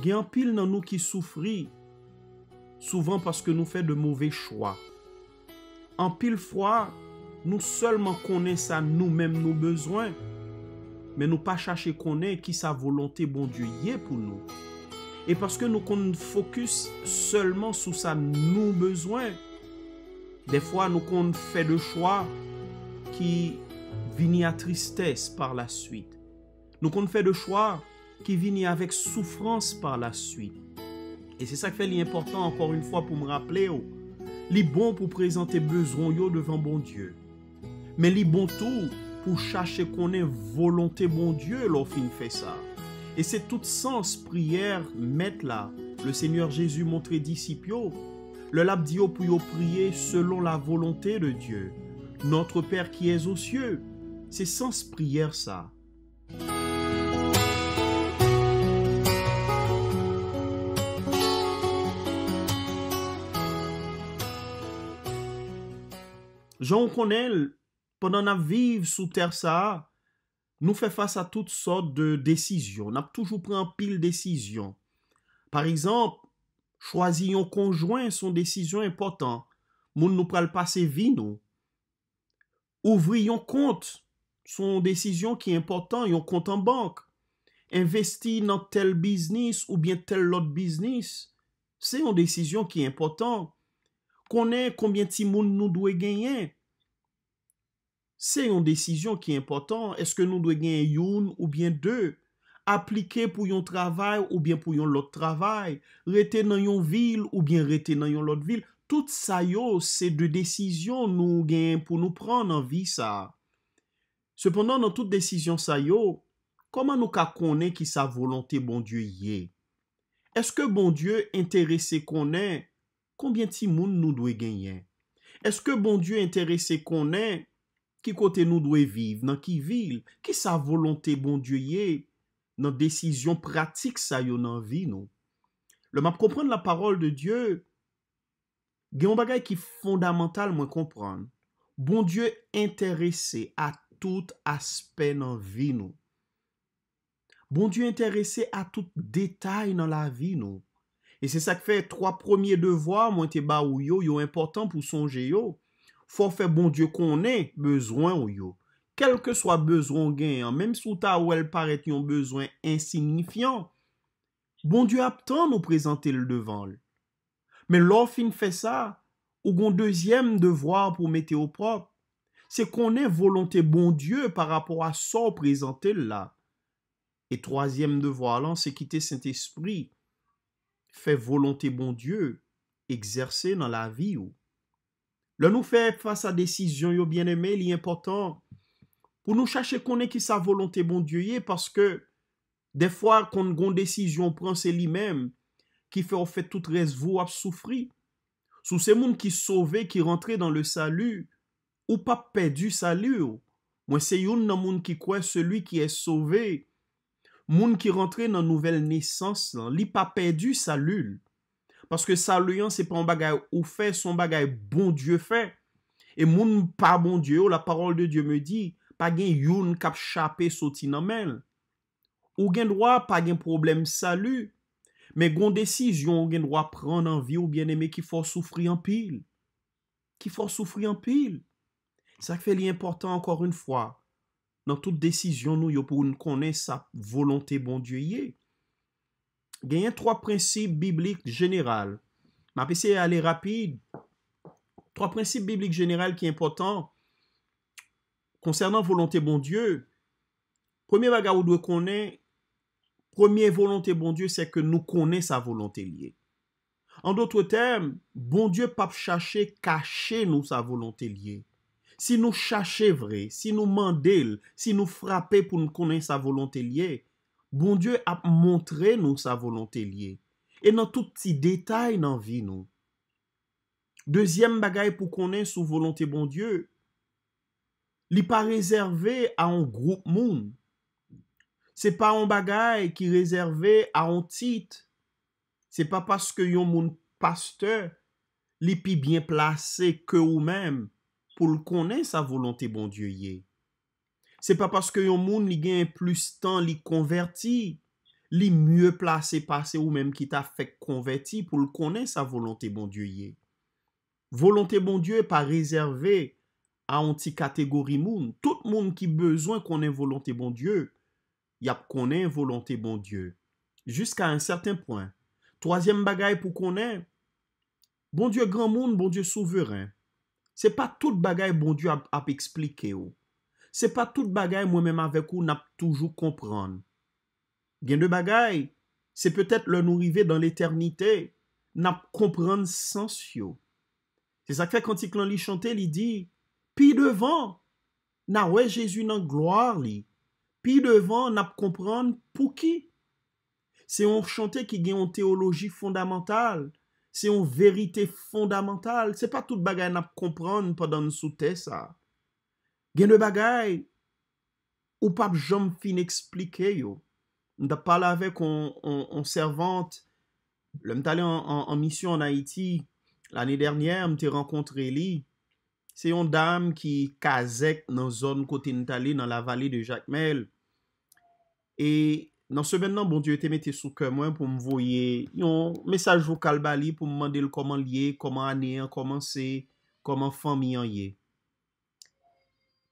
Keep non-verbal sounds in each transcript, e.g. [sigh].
Il y a un pile dans nous qui souffrit, souvent parce que nous faisons de mauvais choix. En pile fois nous seulement connaissons à nous-mêmes nos besoins, mais nous ne pas qu'on connaître qui sa volonté, bon Dieu, y est pour nous. Et parce que nous nous focus seulement sur nos besoins, des fois nous fait des choix qui vinit à tristesse par la suite. Nous fait des choix qui vini avec souffrance par la suite. Et c'est ça qui fait l'important encore une fois pour me rappeler, oh, li bon pour présenter besoin devant bon Dieu. Mais li bon tout pour chercher qu'on ait volonté bon Dieu l'offre fait ça. Et c'est tout sens prière mettre là. Le Seigneur Jésus montré disciples, oh, le lab dit oh, pour prier selon la volonté de Dieu. Notre Père qui est aux cieux. C'est sens prière ça. Jean O'Connel, pwè nan ap viv sou tersa, nou fè fasa tout sort de desisyon. Nan ap toujou pran pil desisyon. Par exemple, chwazi yon konjouen son desisyon impotant, moun nou pral pase vi nou. Ouvri yon kont, son desisyon ki impotant, yon kont an bank. Investi nan tel biznis ou bien tel lot biznis, se yon desisyon ki impotant. konen konbyen ti moun nou dwe genyen? Se yon desisyon ki important, eske nou dwe genyen yon ou bien de? Aplike pou yon travay ou bien pou yon lot travay? Reten nan yon vil ou bien reten nan yon lot vil? Tout sa yo, se de desisyon nou genyen pou nou pran nan vi sa. Sepenon nan tout desisyon sa yo, koman nou ka konen ki sa volante bon die yi? Eske bon die interese konen Koubyen ti moun nou dwe genyen? Eske bon Diyo interese konen ki kote nou dwe vive nan ki vil? Ki sa volonte bon Diyo ye nan desisyon pratik sa yo nan vi nou? Le map komprende la parol de Diyo, genyon bagay ki fondamental mwen komprende. Bon Diyo interese a tout aspe nan vi nou. Bon Diyo interese a tout detay nan la vi nou. E se sa ke fe, troa promye devwa mwen te ba ou yo, yo important pou sonje yo. Fofen bon dieu konen, bezwen ou yo. Kelke swa bezwen gen, mwenm sou ta ou el paretyon bezwen insinifyan, bon dieu aptan nou prezante l devan l. Men lor fin fe sa, ou gon dezyem devwa pou meteo prop, se konen volonte bon dieu par rapor a so prezante l la. E troasyem devwa lan se kite sent espri, Fè volonté bon dieu, exersè nan la vi ou. Lè nou fè fà sa desisyon yo bien emè, li important, pou nou chache konè ki sa volonté bon dieu ye, paske de fwa kon goun desisyon pransè li menm, ki fè ou fè tout rezvou ap soufri, sou se moun ki sove, ki rentre dan le salu, ou pape pe du salu ou, mwen se youn nan moun ki kwen selu ki es sove, Moun ki rentre nan nouvel nesans lan, li pa pedu salul. Paske saluyan se pa m bagay ou fe, son bagay bon dieu fe. E moun pa bon dieu, la parol de dieu me di, pa gen youn kap chapè soti nan men. Ou gen dwa, pa gen problem salu. Men gon desiz yon ou gen dwa pran nan vi ou bien eme ki fò soufri an pil. Ki fò soufri an pil. Sa ke fe li important ankor un fwa. nan toute desisyon nou yo pou nou konen sa volonté bondye ye. Genyen 3 prinsip biblik jeneral. Ma apese ale rapide. 3 prinsip biblik jeneral ki important. Konsernan volonté bondye, premier baga ou dwe konen, premier volonté bondye se ke nou konen sa volonté ye. An doutre tem, bondye pap chache kache nou sa volonté ye. Si nou chache vre, si nou mandel, si nou frape pou nou konen sa volonte liye, bon Diyo ap montre nou sa volonte liye. E nan tout ti detay nan vi nou. Dezyem bagay pou konen sou volonte bon Diyo, li pa rezerve a an group moun. Se pa an bagay ki rezerve a an tit. Se pa paske yon moun paste, li pi bien plase ke ou menm. pou l konen sa volante bon dieye. Se pa paske yon moun li gen plus tan li konverti, li mye plase pase ou menm ki ta fe konverti, pou l konen sa volante bon dieye. Volante bon dieye pa rezerve a anti kategori moun. Tout moun ki bezwen konen volante bon dieye, yap konen volante bon dieye. Juska an certain poin. Troasyem bagay pou konen, bon dieye gran moun, bon dieye souveren. Se pa tout bagay bon diyo ap eksplike yo. Se pa tout bagay mwen menm avek ou nap toujou kompran. Gen de bagay, se petet le nou rive dan l'eternite, nap kompran sens yo. Se sak fe, kantik lan li chante, li di, pi devan, na we jesu nan gloar li. Pi devan, nap kompran pou ki. Se yon chante ki gen yon teologi fondamental, Se yon verite fondamental, se pa tout bagay nap kompran, pa dan sou te sa. Gen de bagay, ou pa jom fin explike yo. Nda pal avek on servante, lèm talè an misyon an Haiti, l'anè dernyè, mte renkontre li. Se yon dam ki kazek nan zon kote ntalè nan la valè de Jacques Mel. E... Nan se men nan bon die te mette sou ke mwen pou m voye, yon mesaj vokal bali pou m mande l koman liye, koman anye an koman se, koman fami an ye.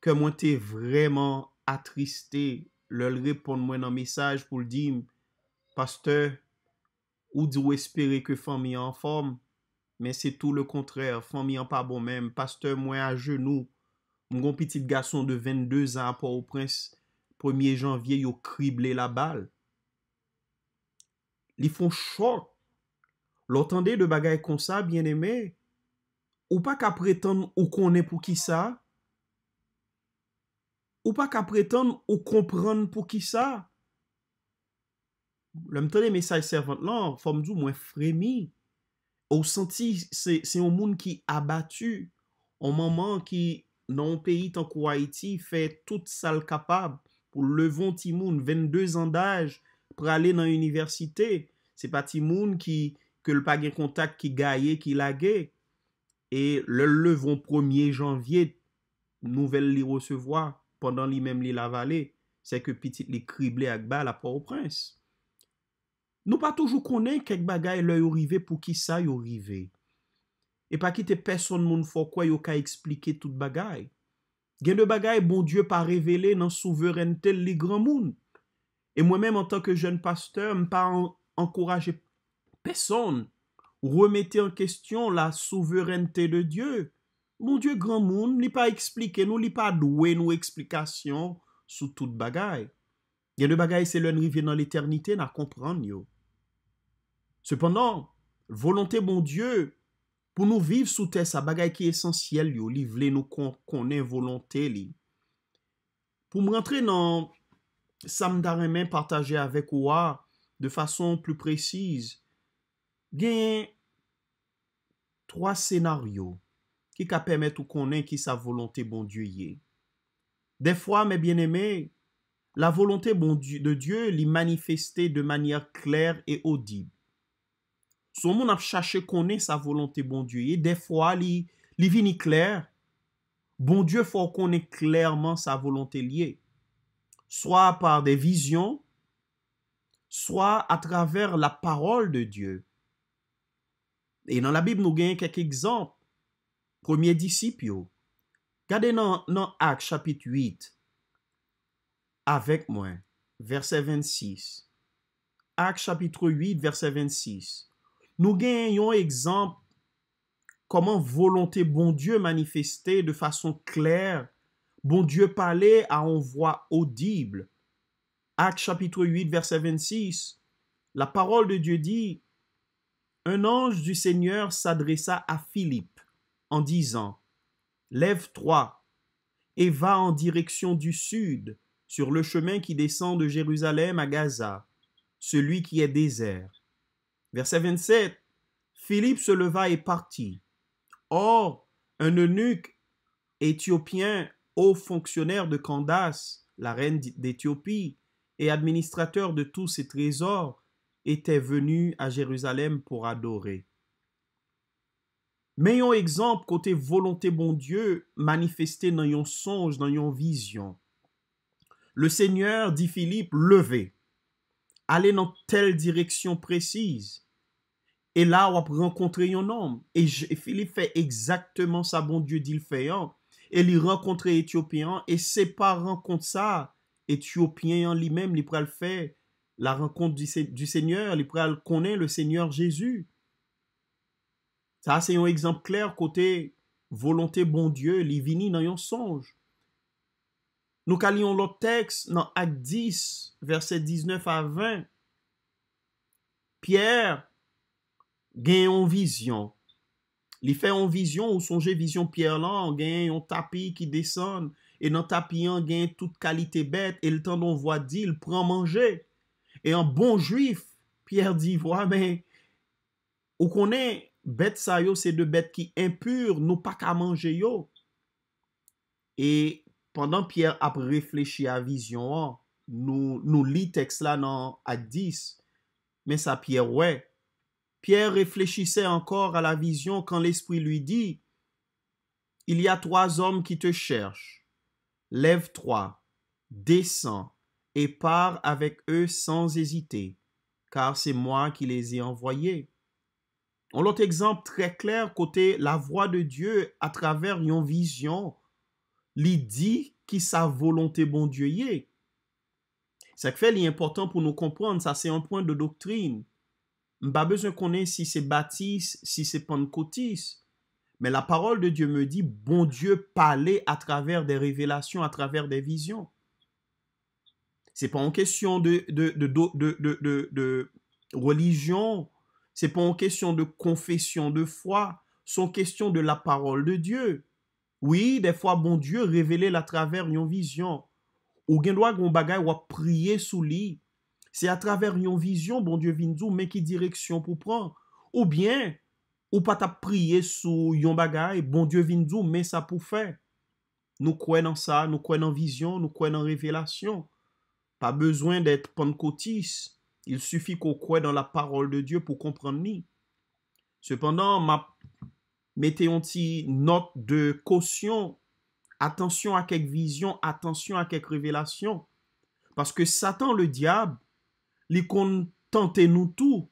Ke mwen te vreman atristi, l l repon mwen nan mesaj pou l di, Pasteur, ou di ou espere ke fami an fom, men se tou le kontrèr, fami an pa bon men, Pasteur mwen a jenou, m gon pitit gason de 22 an apò ou prens, Premye janvye yo krible la bal. Li fon chok. Lo tande de bagay kon sa, bien eme, ou pa ka preten ou konen pou ki sa? Ou pa ka preten ou kompran pou ki sa? Le m tande mesay servant lan, fom djou mwen fremi, ou santi se yon moun ki abatu, ou maman ki nan ou peyi tankou Haiti, fe tout sal kapab, Ou levon ti moun, 22 an daj, prale nan universite. Se pa ti moun ki, ke l pa gen kontak ki gaye, ki lage. E l levon 1 janvye, nouvel li resevoa, pandan li menm li la vale, se ke pitit li krible ak ba la por prins. Nou pa toujou konen kek bagay l yo yorive pou ki sa yorive. E pa ki te peson moun fokwa yo ka eksplike tout bagay. Gen de bagay, bon Diyo pa revele nan souverentel li gran moun. E mwen menm an tanke jen pasteur, m pa ankouraje peson. Ou remete an kwestyon la souverentel de Diyo. Mon Diyo gran moun li pa explike nou, li pa dwe nou eksplikasyon sou tout bagay. Gen de bagay, se lwen rivye nan l'eternite nan komprend yo. Sependan, volante bon Diyo, Pour nous vivre sous terre, ça bagaille qui est essentiel, nous voulons nous connaît volonté Pour me rentrer dans Sam Daremen partagé avec toi de façon plus précise, a trois scénarios qui permettent de ou qui sa volonté bon Dieu est. Des fois, mes bien-aimés, la volonté de Dieu est manifestée de manière claire et audible. Sou moun ap chache konen sa volante bon die. E defwa li vini kler. Bon die fwa konen klerman sa volante liye. Soa par de vizyon. Soa atraver la parol de die. E nan la bib nou genye kek ekzamp. Premier disipyo. Gade nan ak chapit 8. Avek mwen. Verset 26. Ak chapit 8 verset 26. Nous gagnons exemple comment volonté bon Dieu manifestée de façon claire, bon Dieu parlait à envoi voix audible. Acte chapitre 8, verset 26, la parole de Dieu dit, Un ange du Seigneur s'adressa à Philippe en disant, Lève-toi et va en direction du sud, sur le chemin qui descend de Jérusalem à Gaza, celui qui est désert Verset 27. Philippe se leva et partit. Or, un eunuque éthiopien, haut fonctionnaire de Candace, la reine d'Éthiopie, et administrateur de tous ses trésors, était venu à Jérusalem pour adorer. Meyon exemple côté volonté bon Dieu manifesté dans yon songe, dans yon vision. Le Seigneur dit Philippe, levez, allez dans telle direction précise. E la wap renkontre yon nom. E Filip fè ekzaktman sa bon dieu dil fè yon. E li renkontre etiopiyan. E se pa renkontre sa etiopiyan li mèm li pral fè la renkontre du seigneur. Li pral konen le seigneur Jezu. Sa se yon ekzamp klèr kote volante bon dieu li vini nan yon sonj. Nou kal yon lop teks nan ak 10 verset 19 a 20. Pierre. gen yon vizyon. Li fe yon vizyon ou sonje vizyon pier lan, gen yon tapy ki deson, e nan tapy yon gen tout kalite bet, e l'tan don vwa di, l pran manje. E an bon juif, pier di vwa men, ou konen bet sa yo, se de bet ki impur, nou pak a manje yo. E pandan pier ap reflechi a vizyon an, nou li teks la nan adis, men sa pier wey, Pierre réfléchissait encore à la vision quand l'Esprit lui dit, Il y a trois hommes qui te cherchent. Lève-toi, descends et pars avec eux sans hésiter, car c'est moi qui les ai envoyés. On l'autre exemple très clair côté la voix de Dieu à travers une vision, lui dit qui sa volonté bon Dieu y est. C'est que fait l'important pour nous comprendre, ça c'est un point de doctrine pas besoin qu'on ait si c'est baptiste, si c'est pentecôtiste. Mais la parole de Dieu me dit, bon Dieu, parlez à travers des révélations, à travers des visions. C'est pas en question de, de, de, de religion, c'est pas en question de confession de foi, c'est en question de la parole de Dieu. Oui, des fois, bon Dieu révélé à travers une vision. Ou bien doit ou prier sous lit. C'est à travers une vision, bon Dieu vindou, mais qui direction pour prendre. Ou bien, ou pas t'a prier sous yon bagay, bon Dieu vindou, mais ça pour faire. Nous croyons dans ça, nous croyons en vision, nous croyons en révélation. Pas besoin d'être pentecôtiste. Il suffit qu'on croit dans la parole de Dieu pour comprendre Cependant, ma mettez une note de caution. Attention à quelques visions, attention à quelques révélations. Parce que Satan, le diable, les kon nous nou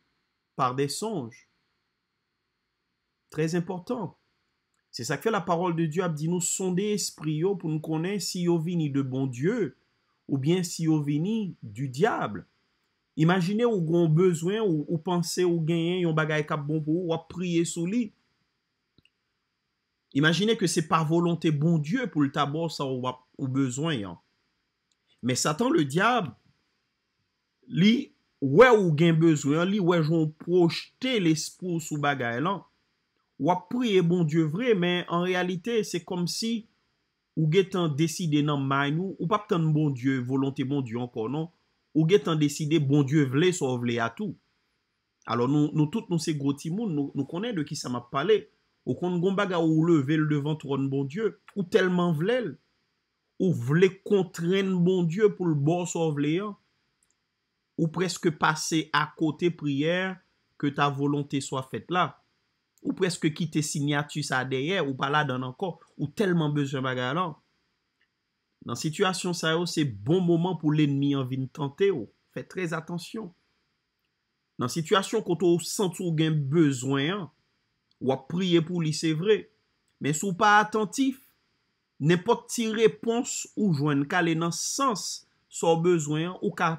par des songes. Très important. C'est ça que la parole de Dieu ap dit, nous sonde espri yo pour nous connaître, si yo vini de bon Dieu, ou bien si yo vini du diable. Imaginez, ou gon besoin, ou, ou panse ou genyen yon bagay bon pour ou à prier sur li. Imaginez que c'est par volonté bon Dieu pour le sa ou, besoin. ou Satan le diable Li, wè ou gen bezwe, li wè joun projete l'espou sou baga elan. Wap pri e bondye vre, men en realite, se kom si ou gen tan deside nan may nou, ou pap tan bondye, volonté bondye an konon, ou gen tan deside bondye vle sou vle atou. Alon nou tout nou se groti moun, nou konen de ki sa map pale, ou kon gong baga ou le vel devan tron bondye, ou telman vle, ou vle kontren bondye pou l'bon sou vle an. Ou preske pase a kote priyer ke ta volonte so a fet la. Ou preske kite sinyatu sa deyer ou pala dan anko ou telman bezwen baga lan. Nan sitwasyon sa yo, se bon moman pou l'enmi anvin tante yo. Fè trez atensyon. Nan sitwasyon koto ou sentou gen bezwen an, ou a priye pou li se vre, men sou pa atentif, ne poti repons ou jwen ka le nan sens so bezwen an ou ka,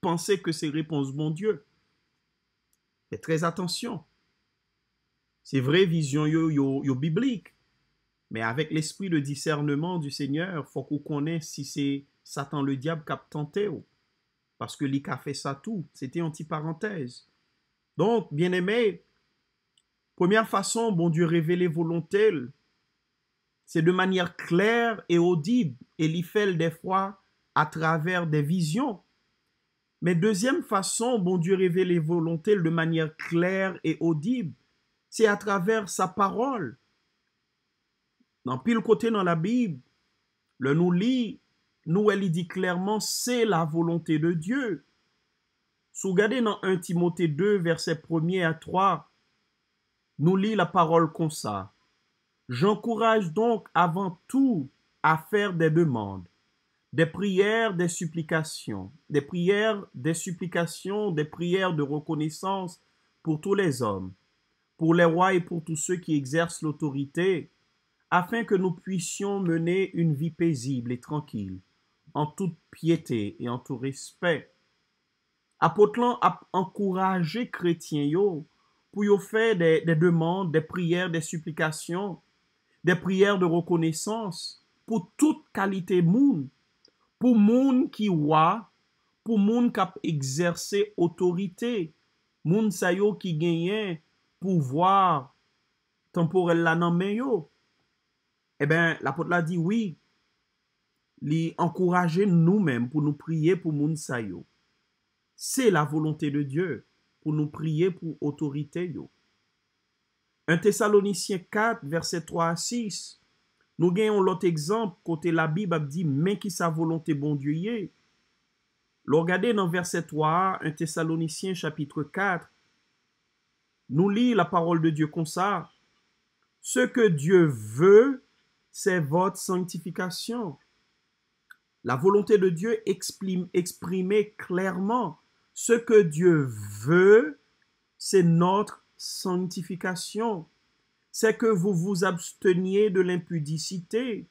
Pensez que c'est réponse bon Dieu. Faites très attention. C'est vrai, vision yo, yo, biblique. Mais avec l'esprit de discernement du Seigneur, faut qu'on connaisse si c'est Satan le diable qui a tenté Parce que lui a fait ça tout. C'était anti-parenthèse. Donc, bien aimé, première façon, bon Dieu révélé volonté, c'est de manière claire et audible. Et l'Ifel, des fois à travers des visions. Mais deuxième façon, bon Dieu révèle les volontés de manière claire et audible, c'est à travers sa parole. Dans pile côté dans la Bible, le nous lit, nous elle dit clairement c'est la volonté de Dieu. Sous regardez dans 1 Timothée 2 verset 1 à 3, nous lit la parole comme ça. J'encourage donc avant tout à faire des demandes, des prières, des supplications, des prières, des supplications, des prières de reconnaissance pour tous les hommes, pour les rois et pour tous ceux qui exercent l'autorité, afin que nous puissions mener une vie paisible et tranquille, en toute piété et en tout respect. Apotlan a encouragé chrétiens yo pour faire des, demandes, des prières, des supplications, des prières de reconnaissance pour toute qualité monde Pou moun ki wwa, pou moun kap exerse otorite, moun sa yo ki genyen pou vwa temporel lananmen yo. E ben, la pot la di, oui, li ankoraje nou men pou nou priye pou moun sa yo. Se la volonte de Diyo pou nou priye pou otorite yo. Un tesalonicien kat, verse 3-6. Nous gagnons l'autre exemple, côté la Bible dit « Mais qui sa volonté bon Dieu y Regardez L'Orgade, dans verset 3, 1 Thessaloniciens chapitre 4, nous lit la parole de Dieu comme ça. « Ce que Dieu veut, c'est votre sanctification. » La volonté de Dieu exprime, exprimée clairement. Ce que Dieu veut, c'est notre sanctification c'est que vous vous absteniez de l'impudicité,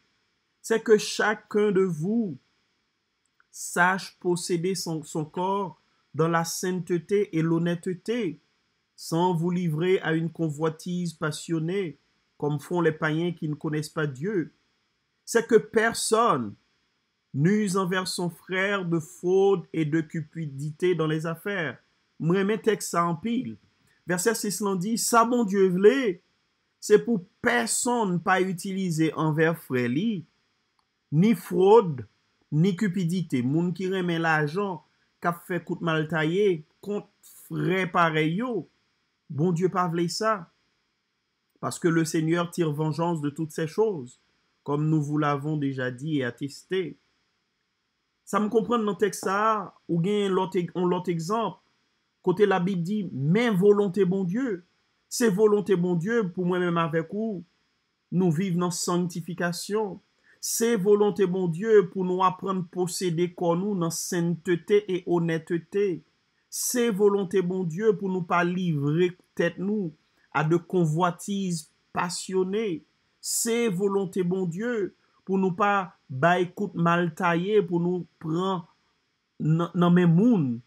c'est que chacun de vous sache posséder son, corps dans la sainteté et l'honnêteté, sans vous livrer à une convoitise passionnée, comme font les païens qui ne connaissent pas Dieu. C'est que personne n'use envers son frère de fraude et de cupidité dans les affaires. Moi, texte ça en pile. Verset 6 dit, ça mon Dieu voulez Se pou person n pa utilize an ver fre li, ni fraud, ni cupidite. Moun ki reme la jan, kap fe kout mal taye, kont fre pare yo. Bon dieu pa vle sa. Paske le seigneur tir venjans de tout se chose, kom nou vou la von deja di e ateste. Sa m konpren nan teksa, ou gen yon lot ekzamp, kote la bid di, men volante bon dieu, Se volonté bon dieu pou mwen mèm avek ou, nou vive nan sanctifikasyon. Se volonté bon dieu pou nou apren posede kon nou nan senteté et honèteté. Se volonté bon dieu pou nou pa livre tèt nou a de konvoatiz pasyoné. Se volonté bon dieu pou nou pa baykout mal tayye pou nou pran nan mè moun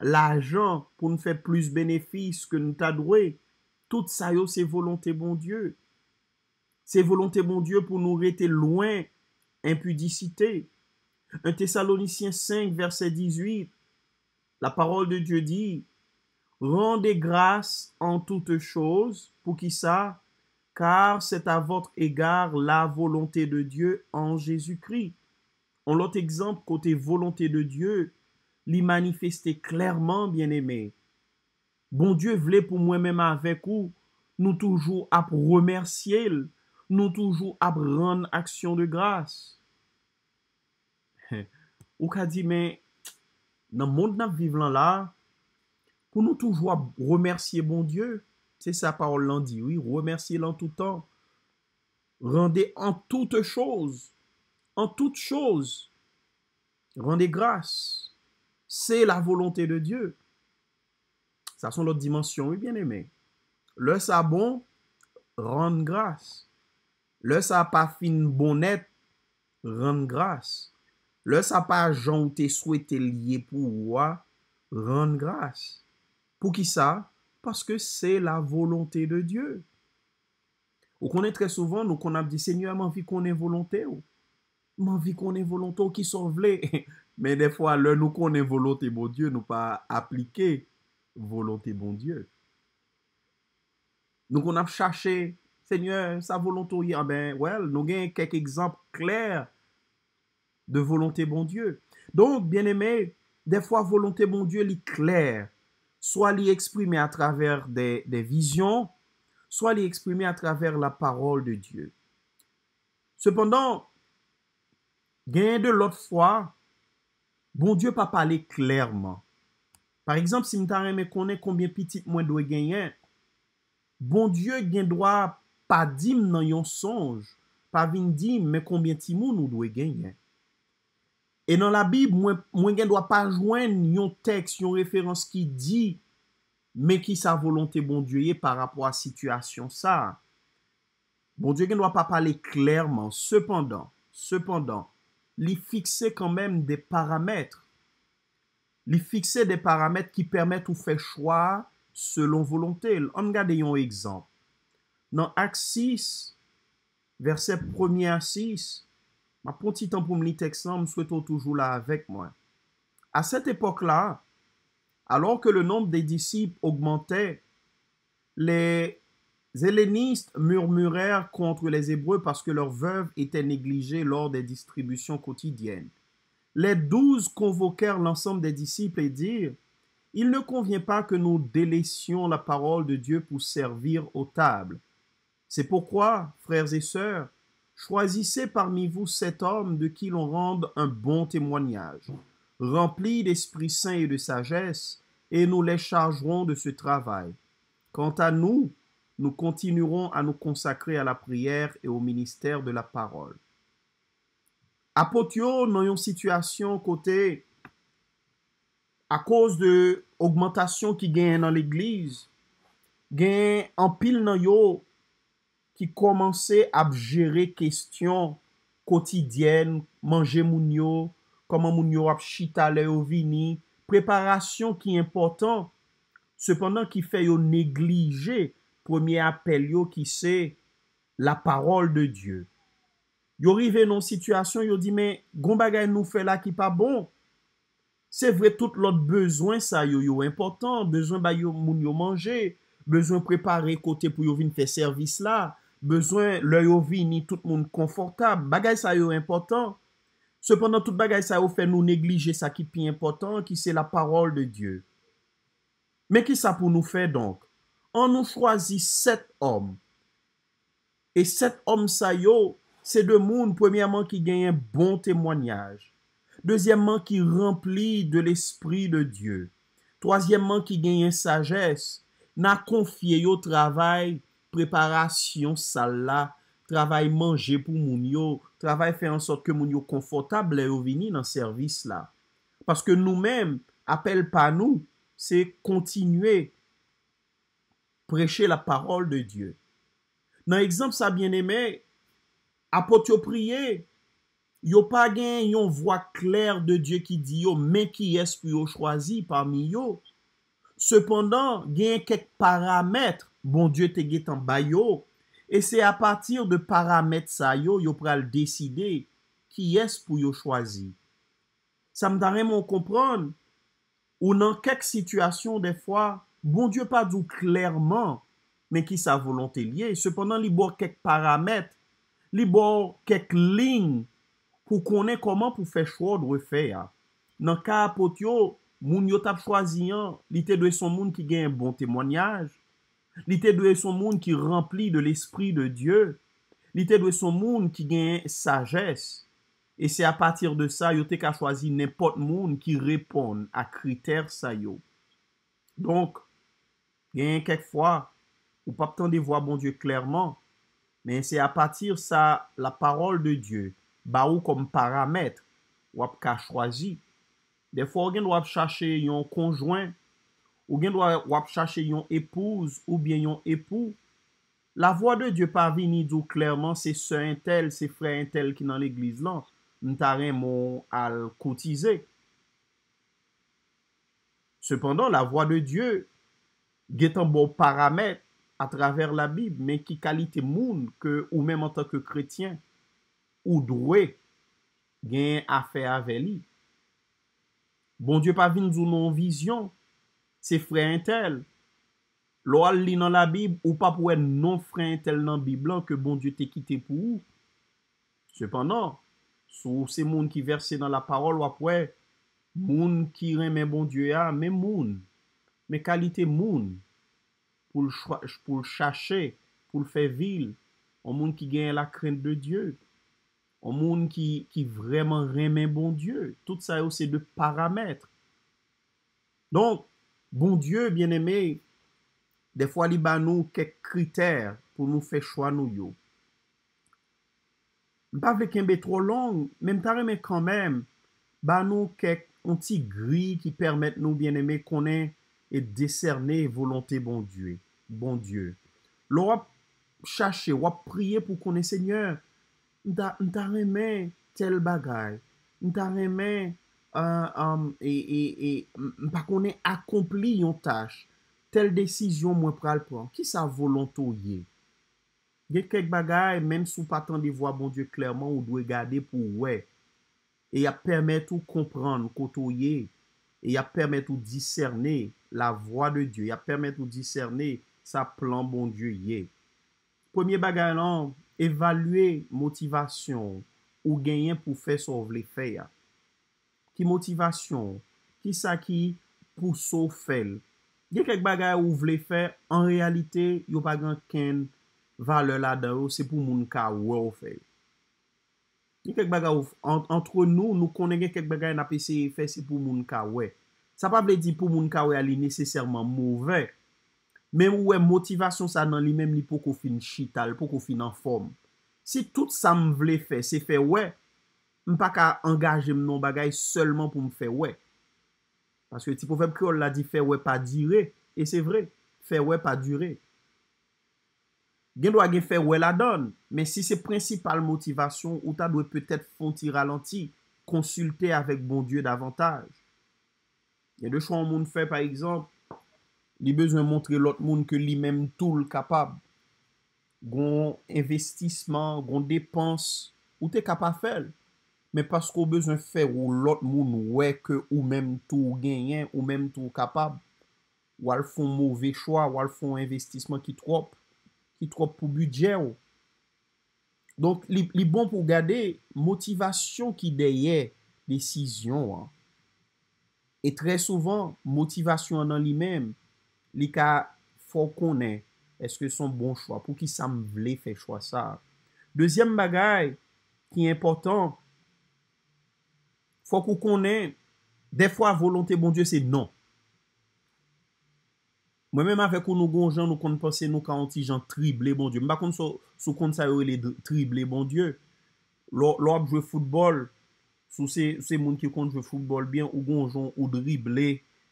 lajan pou nou fè plus benefis ke nou ta dwey. Tout ça c'est volonté bon Dieu. C'est volonté bon Dieu pour nous rester loin impudicité. Un Thessaloniciens 5 verset 18. La parole de Dieu dit, Rendez grâce en toutes choses, pour qui ça Car c'est à votre égard la volonté de Dieu en Jésus-Christ. En l'autre exemple, côté volonté de Dieu, l'y manifester clairement, bien-aimé. Bon Diyo vle pou mwen menman avek ou, nou toujou ap remersye el, nou toujou ap rande aksyon de grase. [laughs] Ou ka di men, nan moun nan vive lan la, pou nou toujou ap remersye bon Diyo, se sa parol lan di, oui, remersye lan toutan. Rande en tout chose, en tout chose, rande grase, se la volonte de Diyo. Sa son lote dimensyon, oui, bien-aimé. Le sa bon, rende grasse. Le sa pa fin bonet, rende grasse. Le sa pa jan ou te souete liye pou wwa, rende grasse. Pou ki sa? Paske se la volonté de Dieu. Ou konen tre souvan, nou konen di, Seigneur, man vi konen volonté ou? Man vi konen volonté ou ki son vle? Men defo alè, nou konen volonté, bon Dieu, nou pa aplikey. volonté bon Dieu. Donc, on a cherché, Seigneur, sa volonté. Nous bien, ah ben, well, nous quelques de volonté bon Dieu. Donc, bien aimé, des fois, volonté bon Dieu Soit soit Soit les à travers des des visions, soit les exprimée à travers la parole de Dieu. Cependant, gain de l'autre fois, bon Dieu pas parlé clairement. Par exemple, si mwen tarè mwen konen konbyen pitit mwen dwe genyen, bon dieu gen dwa pa dim nan yon sonj, pa vin dim, men konbyen timoun nou dwe genyen. E nan la bib, mwen gen dwa pa jwen yon teks, yon referans ki di, men ki sa volonte bon dieu ye par rapor a situasyon sa. Bon dieu gen dwa pa pale klerman, sepandan, sepandan, li fikse kanmen de parametre, Lui fixer des paramètres qui permettent ou fe choix selon volonté. An gade un exemple, dans 6, verset 1 à 6, ma petite tan pou toujours toujours teksan, moi à toujou la avek mwen. A le nombre des disciples augmentait, les hellénistes murmurèrent contre les Hébreux parce que leurs veuves étaient négligées lors des distributions quotidiennes. Les douze convoquèrent l'ensemble des disciples et dirent, Il ne convient pas que nous délaissions la parole de Dieu pour servir aux tables. C'est pourquoi, frères et sœurs, choisissez parmi vous cet homme de qui l'on rende un bon témoignage, rempli d'Esprit Saint et de sagesse, et nous les chargerons de ce travail. Quant à nous, nous continuerons à nous consacrer à la prière et au ministère de la parole. Apot yo nan yon situasyon kote a kose de augmentasyon ki gen nan l'eglize, gen an pil nan yo ki komanse ap jere kestyon kotidyen, manje moun yo, koman moun yo ap chita le yo vini, preparasyon ki important, sepandan ki fe yo neglije, premier apel yo ki se la parol de Diyo. Yo rive nan sitwasyon, yo di men, goun bagay nou fe la ki pa bon, se vre tout lot bezwen sa yo yo important, bezwen ba yo moun yo manje, bezwen prepare kote pou yo vin fe servis la, bezwen le yo vin ni tout moun konfortab, bagay sa yo important, sepandan tout bagay sa yo fe nou neglije sa ki pi important, ki se la parol de Diyo. Men ki sa pou nou fe donk? An nou chwazi set om, e set om sa yo, Se bon de moun, premiyaman ki genyen bon temwanyaj. Dezyyaman ki rempli de l'espri de Diyo. Troasyaman ki genyen sajes, na konfye yo travay, preparasyon sal la, travay manje pou moun yo, travay fe en sot ke moun yo konfotab, la yo vini nan servis la. Paske nou men, apel pa nou, se kontinwe preche la parol de Diyo. Nan ekzamp sa bieneme, A pot yo priye, yo pa gen yon voa kler de Diyo ki di yo, men ki es pou yo chwazi parmi yo. Sependan, gen kek parametre, bon Diyo te gen tan bay yo, e se a patir de parametre sa yo, yo pral deside ki es pou yo chwazi. Bon sa m da remon kompran, ou nan kek situasyon defwa, bon Diyo pa dou klerman, men ki sa volante liye. Sependan, li bo kek parametre, li bo kek lin pou konen koman pou fechwo dwe fe a. Nan ka apot yo, moun yo tap chwaziyan, li te dwe son moun ki gen bon temwanyaj, li te dwe son moun ki rempli de l'esprit de Diyo, li te dwe son moun ki gen sages, e se apatir de sa, yo te ka chwazi nepot moun ki repon a kriter sa yo. Donk, gen kek fwa, ou pap tan de vwa bon Diyo klerman, men se apatir sa la parol de Diyo ba ou kom paramet wap ka chwazi. Defo ou gen wap chache yon konjouen, ou gen wap chache yon epouz ou bien yon epou, la vwa de Diyo pa vini d'ou klerman se se entel, se fre entel ki nan l'egliz lan, mtaren moun al koutize. Sependon la vwa de Diyo getan bo paramet, a traver la Bib, men ki kalite moun, ke ou menm an tanke kretyen, ou drwe, gen afe aveli. Bondye pa vin zounon vizyon, se frey entel, lo al li nan la Bib, ou pa pouen non frey entel nan Bib lan, ke bondye te kite pou ou. Sepanon, sou se moun ki verse nan la parol, ou apwe, moun ki remen bondye a, men moun, men kalite moun, pou l chachè, pou l fè vil, ou moun ki gen la kren de Diyo, ou moun ki vremen remen bon Diyo, tout sa yo se de paramètre. Donk, bon Diyo, bien eme, defwa li ba nou kek kriter pou nou fè chwa nou yo. Mpa vle kembe tro long, menm ta reme kanmem, ba nou kek onti gri ki permèt nou bien eme konen et discerne volonté bon dieu. Bon dieu. Lò wap chache, wap priye pou konen seigneur, nta remè tel bagay, nta remè, e, euh, e, euh, e, pa konen akompli yon tache, tel desisyon mwen pral pou an. Ki sa volontou ye? Ge kek bagay, men sou patan di vwa bon dieu klerman, ou dwe gade pou we, e a permet ou kompran nou koto ye, e a permet ou discerne, la vwa de Diyo, ya permet ou discerne sa plan bon Diyo ye. Premier bagay lan, non, evalue motivasyon ou genyen pou fè sou vle fè ya. Ki motivasyon, ki sa ki pou sou fè. Genye kek bagay ou vle fè, en realite, yo bagan ken vale la da ou, se pou moun ka wè ou fè. Genye kek bagay ou, entre nou, nou konen genye kek bagay na pese fè, se pou moun ka wè. Sa pa ble di pou moun ka we a li nesesèrman mouvè. Men mwè, motivasyon sa nan li menm li pou kou fin chital, pou kou fin an form. Si tout sa m vle fè, se fè wè, m pa ka angaje m non bagay seulement pou m fè wè. Paske ti pou fèm kiol la di fè wè pa dire, e se vre, fè wè pa dire. Gen do a gen fè wè la don, men si se prinsipal motivasyon ou ta dwe pwet fonti ralanti, konsulte avèk bon die davantaj. Yè de chou an moun fè, par exemple, li bezon montre lout moun ke li mèm tou l kapab, goun investisman, goun depans, ou te kapafèl, mè paskou bezon fè ou lout moun wè ke ou mèm tou genyen, ou mèm tou kapab, wal fon mouvè choua, wal fon investisman ki trop, ki trop pou budget ou. Donk li bon pou gade, motivasyon ki deyè, desisyon ou an, E tre souvan, motivasyon nan li men, li ka fo konen, eske son bon chwa, pou ki sa m vle fe chwa sa. Dezyem bagay ki important, fo konen, defwa volante bon die, se nan. Mwen men ma fe kon nou gon jan, nou kon pense nou ka an ti jan trible bon die. Mba kon sou kon sa yo li trible bon die, lop jwe foutbol, Sou se moun ki kont je fokbol bien ou gonjon ou drible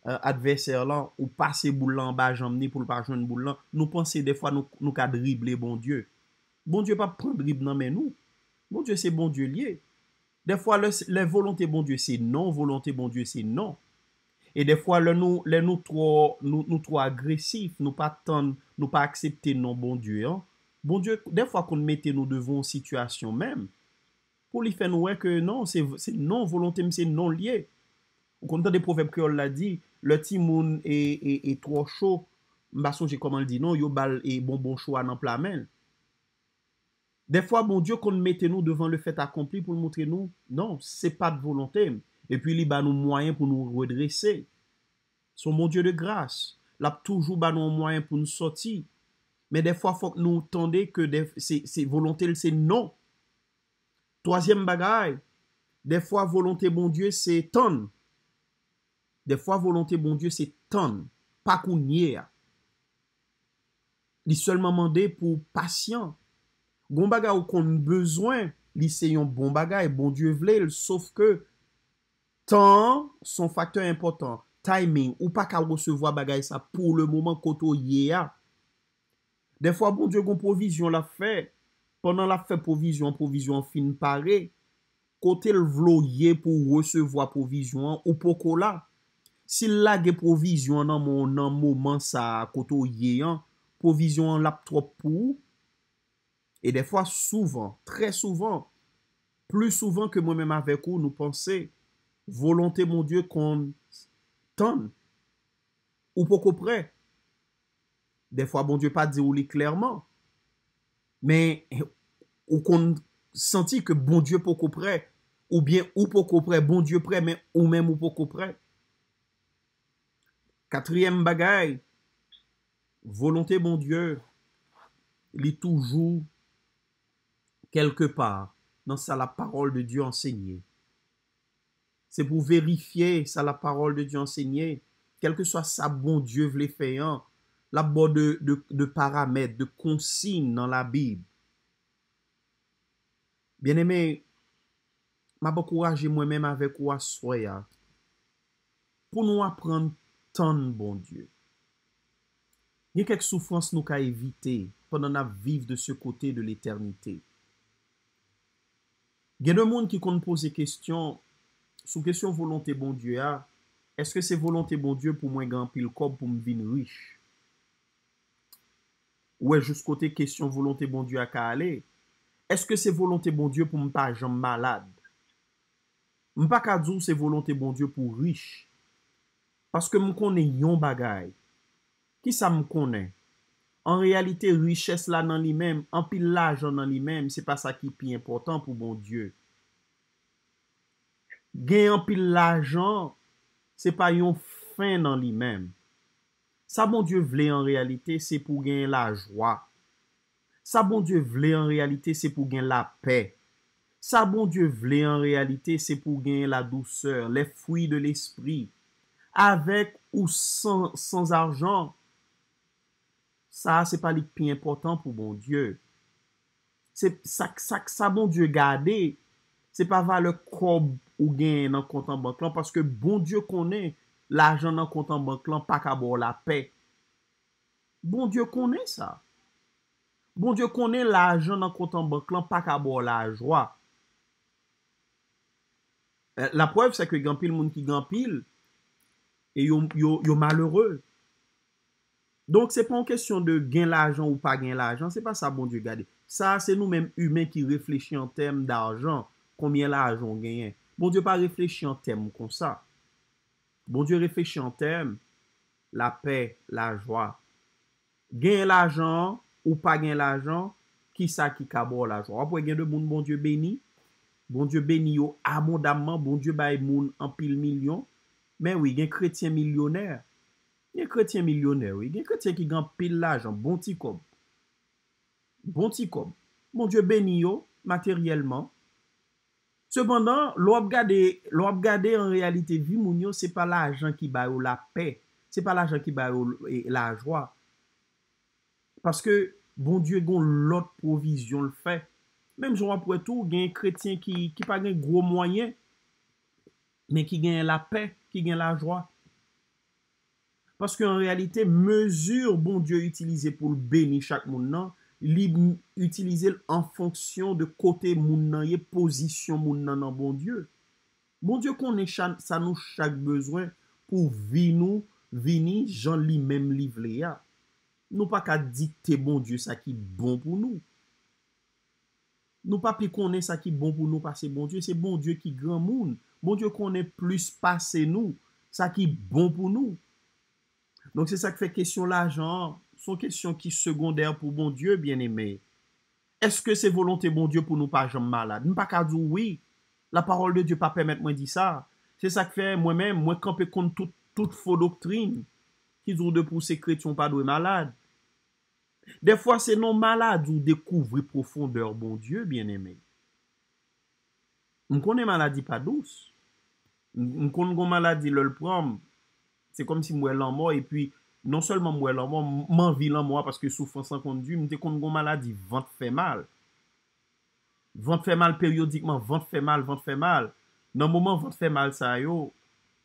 euh, adveser lan ou pase boulan bajan mne pou l'bajan boulan. Nou panse de fwa nou ka drible bon dieu. Bon dieu pa prou drible nan men nou. Bon dieu se bon dieu liye. De fwa le volante bon dieu se nan, volante bon dieu se nan. E de fwa le nou tro agresif, nou pa tante, nou pa aksepte nan bon dieu. Bon dieu de fwa kon mette nou devon sitwasyon menm. pou li fè nouè ke nan, nan, volontèm se nan non non liè. Ou kon tan de poufèm kè ou la di, le ti moun e, e, e tro chou, mba son jè koman li di, nan, yo bal e non, bon bon chou anan plamen. De fwa, moun Diyo kon mette nou devan le fèt akompli pou moutre nou, nan, se pa de volontèm. E pwi li ba nou mwayen pou nou redrese. Son moun Diyo de grâs, lap toujou ba nou mwayen pou nou soti. Men de fwa fòk nou tende ke volontèm se nan, Toasyem bagay, de fwa volante bon die se tan. De fwa volante bon die se tan, pa kou nye a. Li selman mande pou pasyon. Gon bagay ou kon bezwen, li se yon bon bagay, bon die vlel, sauf ke tan son faktor important, timing, ou pa ka resevo a bagay sa pou le mouman koto ye a. De fwa bon die gon provizyon la fey, kon nan la fe pou vizyon, pou vizyon fin pare, kote l vlo ye pou wesevo a pou vizyon, ou pou kola, si l lage pou vizyon nan moun nan mou man sa koto ye, pou vizyon an lap trop pou, e de fwa souvan, tre souvan, plou souvan ke mwen men avek ou nou pense, volonte moun die kon ton, ou pou koper, de fwa moun die pa di ou li klerman, men, e, ou qu'on sentit que bon est pour près. ou bien ou pour près, bon Dieu prêt, mais ou même ou pour près. Quatrième bagaille. volonté bon Dieu, il est toujours quelque part dans sa la parole de Dieu enseignée. C'est pour vérifier sa la parole de Dieu enseignée, Quel que soit sa bon Dieu, vle hein. la bonne de, paramètres, de consignes dans la Bible. Bien eme, m apakouraje mwen menm avek ou aswaya pou nou apren ton bon Diyo. Ye kek soufrans nou ka evite pou nan ap viv de se kote de l'eternite. Gen de moun ki kon pose kestyon sou kestyon volonte bon Diyo ya, ah. eske se volonte bon Diyo pou mwen gan pil kob pou m bin riche? Ou e jous kote kestyon volonte bon Diyo ya ka ale? Eske se volonte bon Diyo pou mpa ajan malade? Mpa kadzou se volonte bon Diyo pou riche? Paske m konen yon bagay. Ki sa m konen? An realite, riches la nan li menm, an pil lajan nan li menm, se pa sa ki pi importan pou bon Diyo. Gen an pil lajan, se pa yon fin nan li menm. Sa bon Diyo vle an realite, se pou gen lajwa. Sa bon die vle en realite, se pou gen la pe. Sa bon die vle en realite, se pou gen la douseur, le fwi de l'espri. Avek ou san, san zanjant, sa se pa li pi important pou bon die. Sa bon die gade, se pa va le krob ou gen nan kontan banklan, paske bon die kone l'ajan nan kontan banklan, pa ka bo la pe. Bon die kone sa. Bondye konen la ajan nan kontan bank lan, pa ka bo la ajwa. Bon bon bon la prev sa ke gampil moun ki gampil, e yo malerel. Donk se pon kesyon de gen la ajan ou pa gen la ajan, se pa sa bondye gade. Sa se nou men humen ki reflechi an tem da ajan, konmye la ajan genyen. Bondye pa reflechi an tem kon sa. Bondye reflechi an tem, la pe, la ajwa. Gen la ajan, Ou pa gen l'ajan, ki sa ki kabwa l'ajan. Apo gen de moun, moun dieu beni, moun dieu beni yo, amon damman, bon moun dieu bay moun, an pil milyon, men wè gen kretien milyoner, gen kretien milyoner, gen kretien ki gen pil l'ajan, bonti kom. Bonti kom. Moun dieu beni yo, materyèlman. Sependan, lò ap gade, lò ap gade en realite vi moun yo, se pa l'ajan ki bay ou la pe, se pa l'ajan ki bay ou la jwa. Paske, Bondye gon lot provizyon l fè. Mem jwa pou etou, gen kretyen ki pa gen gro mwayen, men ki gen la pè, ki gen la jwa. Paske an realite, mezur bondye utilize pou l beni chak moun non, nan, li utilize l an fonksyon de kote moun non, nan, ye posisyon moun non, nan nan bondye. Bondye konen chak sanou chak bezwen pou vini jan li men li vleya. Nou pa ka di te bon Diyo sa ki bon pou nou. Nou pa pi konen sa ki bon pou nou pa se bon Diyo. Se bon Diyo ki gran moun. Bon Diyo konen plus pa se nou. Sa ki bon pou nou. Donk se sa ki fè kèsyon la jan. Son kèsyon ki seconder pou bon Diyo, bien eme. Eske se volonté bon Diyo pou nou pa jan malade. Nou pa ka di oui. La parol de Diyo pa pèmèt mwen di sa. Se sa ki fè mwen mèm mwen kan pe kon tout fò doktrine. ki zou de pou se kretyon pa dwe malade. De fwa se non malade, zou dekouvri profondeur, bon dieu, bien eme. M konen maladi pa douz. M konen goun maladi lol pram, se kom si mwen lan mwa, e pi non selman mwen lan mwa, man vi lan mwa, paske soufan san kondi, m te konen goun maladi, vant fe mal. Vant fe mal periodikman, vant fe mal, vant fe mal. Nan mouman vant fe mal sa yo,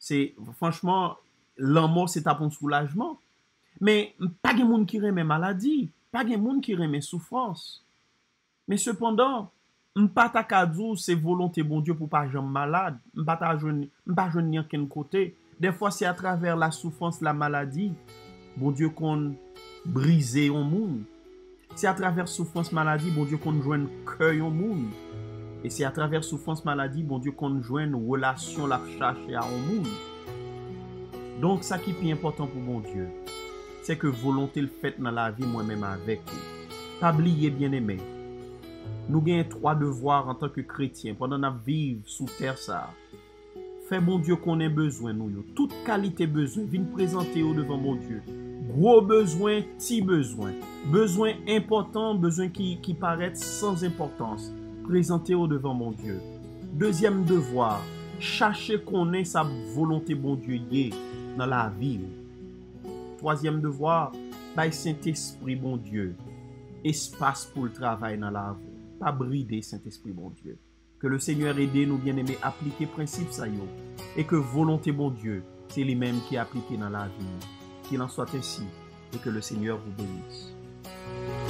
se franchman, Lanmol se ta pon soulajman Me pa gen moun ki reme maladi Pa gen moun ki reme soufrans Me sepondan Mpa ta kadzou se volante bon diyo pou pa jan malad Mpa ta jan nyan ken kote De fwa se a traver la soufrans la maladi Bon diyo kon brize yon moun Se a traver soufrans maladi Bon diyo kon jwen koy yon moun E se a traver soufrans maladi Bon diyo kon jwen wola syon la chache yon moun Donk sa ki pi important pou bon Diyo, se ke volonté l'fèt nan la vi mwen mèm avèk yo. Pabli ye byen emè. Nou gen yon 3 devòr an tanke kretien, pwè nan ap viv sou tèr sa. Fè bon Diyo konen bezwen nou yo. Tout kalité bezwen vin prezante yo devan bon Diyo. Gro bezwen, ti bezwen. Bezwen important, bezwen ki paret sans importans. Prezante yo devan bon Diyo. Dezyem devòr, chache konen sa volonté bon Diyo ye. nan la avil. Troasyem devwa, paye Saint-Esprit bon Dieu, espas pou l travay nan la avil, pa bride Saint-Esprit bon Dieu. Ke le Seigneur ede nou bieneme aplike prinsip sa yo, e ke volonté bon Dieu, se li menm ki aplike nan la avil. Ki lan soate si, e ke le Seigneur vou belise.